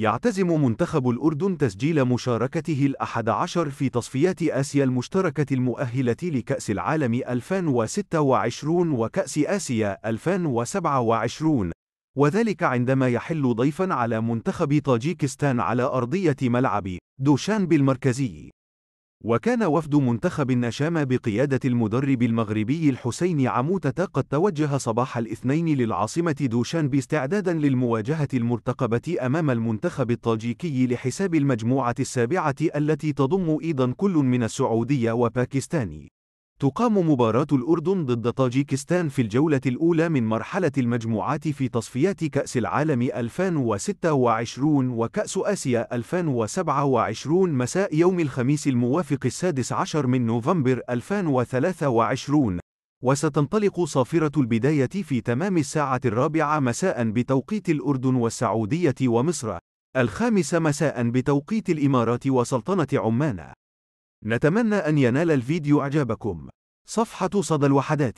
يعتزم منتخب الأردن تسجيل مشاركته الأحد عشر في تصفيات آسيا المشتركة المؤهلة لكأس العالم 2026 وكأس آسيا 2027 وذلك عندما يحل ضيفا على منتخب طاجيكستان على أرضية ملعب دوشان بالمركزي وكان وفد منتخب النشامى بقيادة المدرب المغربي الحسين عموتة قد توجه صباح الاثنين للعاصمة دوشان باستعدادا للمواجهة المرتقبة أمام المنتخب الطاجيكي لحساب المجموعة السابعة التي تضم أيضا كل من السعودية وباكستان تقام مباراة الأردن ضد طاجيكستان في الجولة الأولى من مرحلة المجموعات في تصفيات كأس العالم 2026 وكأس آسيا 2027 مساء يوم الخميس الموافق السادس عشر من نوفمبر 2023 وستنطلق صافرة البداية في تمام الساعة الرابعة مساء بتوقيت الأردن والسعودية ومصر الخامسة مساء بتوقيت الإمارات وسلطنة عمان نتمنى أن ينال الفيديو إعجابكم. صفحة صدى الوحدات